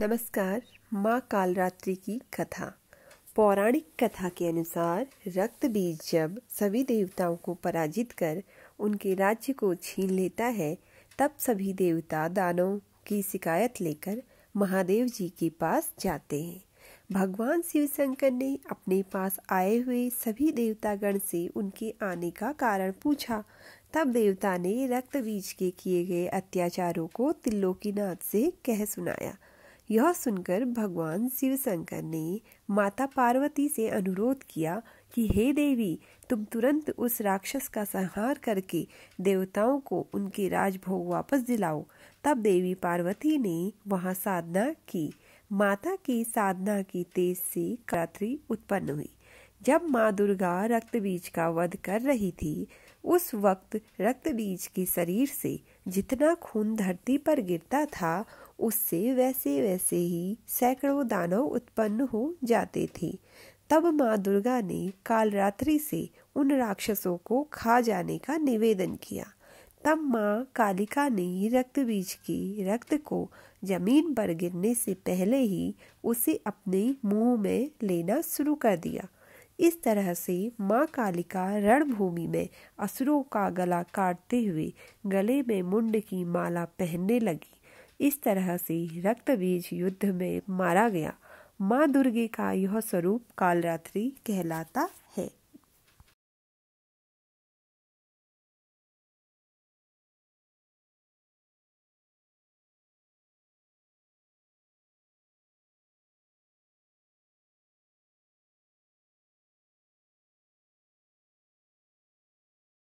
नमस्कार माँ कालरात्रि की कथा पौराणिक कथा के अनुसार रक्त बीज जब सभी देवताओं को पराजित कर उनके राज्य को छीन लेता है तब सभी देवता दानों की शिकायत लेकर महादेव जी के पास जाते हैं भगवान शिव शंकर ने अपने पास आए हुए सभी देवतागण से उनके आने का कारण पूछा तब देवता ने रक्त बीज के किए गए अत्याचारों को तिल्लोकीनाथ से कह सुनाया यह सुनकर भगवान शिव शंकर ने माता पार्वती से अनुरोध किया कि हे देवी तुम तुरंत उस राक्षस का संहार करके देवताओं को उनके राजभोग वापस दिलाओ तब देवी पार्वती ने वहां साधना की माता की साधना की तेज से रात्रि उत्पन्न हुई जब माँ दुर्गा रक्त बीज का वध कर रही थी उस वक्त रक्त बीज के शरीर से जितना खून धरती पर गिरता था उससे वैसे वैसे ही सैकड़ों दानव उत्पन्न हो जाते थे तब माँ दुर्गा ने काल रात्रि से उन राक्षसों को खा जाने का निवेदन किया तब माँ कालिका ने रक्त बीज के रक्त को जमीन पर गिरने से पहले ही उसे अपने मुंह में लेना शुरू कर दिया इस तरह से माँ कालिका रणभूमि में असुरों का गला काटते हुए गले में मुंड की माला पहनने लगी इस तरह से रक्तबीज युद्ध में मारा गया माँ दुर्गे का यह स्वरूप कालरात्रि कहलाता